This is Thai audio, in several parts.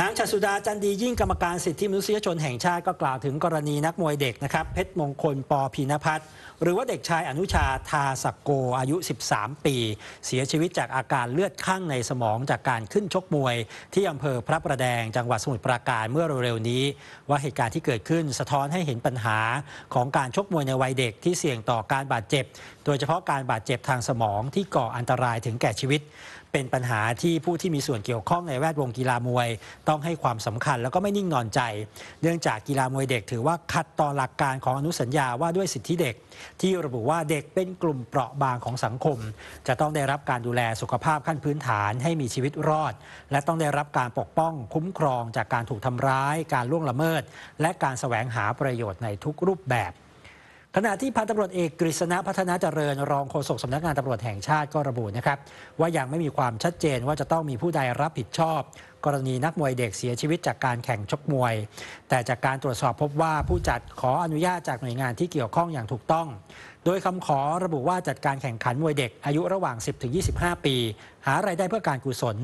นางชาสุดาจันดียิ่งกรรมการสิทธิมนุษยชนแห่งชาติก็กล่าวถึงกรณีนักมวยเด็กนะครับเพชรมงคลปอพีนพัฒรหรือว่าเด็กชายอนุชาทาสกโกอายุ 13 ปี เสียชีวิตจากอาการเลือดข้างในสมองจากการขึ้นชกมวย ที่อำเภอพระประแดงจังหวัดสมุทรปราการเมื่อเร็วๆนี้ ว่าเหตุการณ์ที่เกิดขึ้นสะท้อนให้เห็นปัญหาของการชกมวยในวัยเด็กที่เสี่ยงต่อการบาดเจ็บโดยเฉพาะการบาดเจ็บทางสมองที่ก่ออันตรายถึงแก่ชีวิตเป็นปัญหาที่ผู้ที่มีส่วนเกี่ยวข้องในแวดวงกีฬามวยต้องให้ความสำคัญแล้วก็ไม่นิ่งนอนใจ เนื่องจากกีฬามวยเด็กถือว่าขัดต่อหลักการของอนุสัญญาว่าด้วยสิทธิเด็กที่ระบุว่าเด็กเป็นกลุ่มเปราะบางของสังคม จะต้องได้รับการดูแลสุขภาพขั้นพื้นฐานให้มีชีวิตรอดและต้องได้รับการปกป้องคุ้มครองจากการถูกทำร้าย การล่วงละเมิด และการแสวงหาประโยชน์ในทุกรูปแบบขณะที่พันตำรวจเอก กฤษณะพัฒนาเจริญรองโฆษกสำนักงานตำรวจแห่งชาติก็ระบุนะครับ ว่ายังไม่มีความชัดเจนว่าจะต้องมีผู้ใดรับผิดชอบ กรณีนักมวยเด็กเสียชีวิตจากการแข่งชกมวย แต่จากการตรวจสอบพบว่าผู้จัดขออนุญาตจากหน่วยงานที่เกี่ยวข้องอย่างถูกต้อง โดยคำขอระบุว่าจัดการแข่งขันมวยเด็กอายุระหว่าง 10-25 ปี หาไรายได้เพื่อการกุศล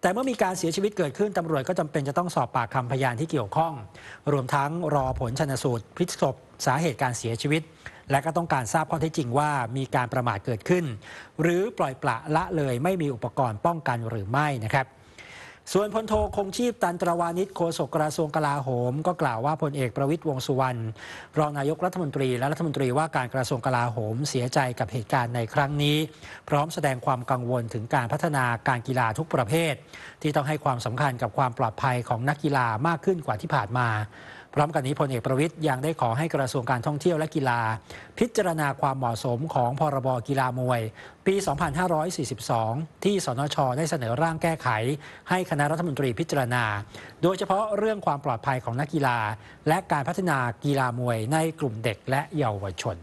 แต่เมื่อมีการเสียชีวิตเกิดขึ้นตำรวจก็จำเป็นจะต้องสอบปากคำพยานที่เกี่ยวข้อง รวมทั้งรอผลชนสูตรพิสูจนสาเหตุการเสียชีวิต และก็ต้องการทราบข้อเท็จจริงว่ามีการประมาทเกิดขึ้น หรือปล่อยปละละเลยไม่มีอุปกรณ์ป้องกันหรือไม่นะครับ ส่วนพลโทคงชีพตันตรวานิชโฆษกกระทรวงกลาโหม ก็กล่าวว่าพลเอกประวิทย์วงสุวรรณรองนายกรัฐมนตรีและรัฐมนตรีว่าการกระทรวงกลาโหมเสียใจกับเหตุการณ์ในครั้งนี้ พร้อมแสดงความกังวลถึงการพัฒนาการกีฬาทุกประเภท ที่ต้องให้ความสำคัญกับความปลอดภัยของนักกีฬามากขึ้นกว่าที่ผ่านมาพร้อมกันนี้พลเอกประวิทย์ยังได้ขอให้กระทรวงการท่องเที่ยวและกีฬา พิจารณาความเหมาะสมของพรบกีฬามวย ปี 2542 ที่สนชได้เสนอร่างแก้ไขให้คณะรัฐมนตรีพิจารณา โดยเฉพาะเรื่องความปลอดภัยของนักกีฬา และการพัฒนากีฬามวยในกลุ่มเด็กและเยาวชน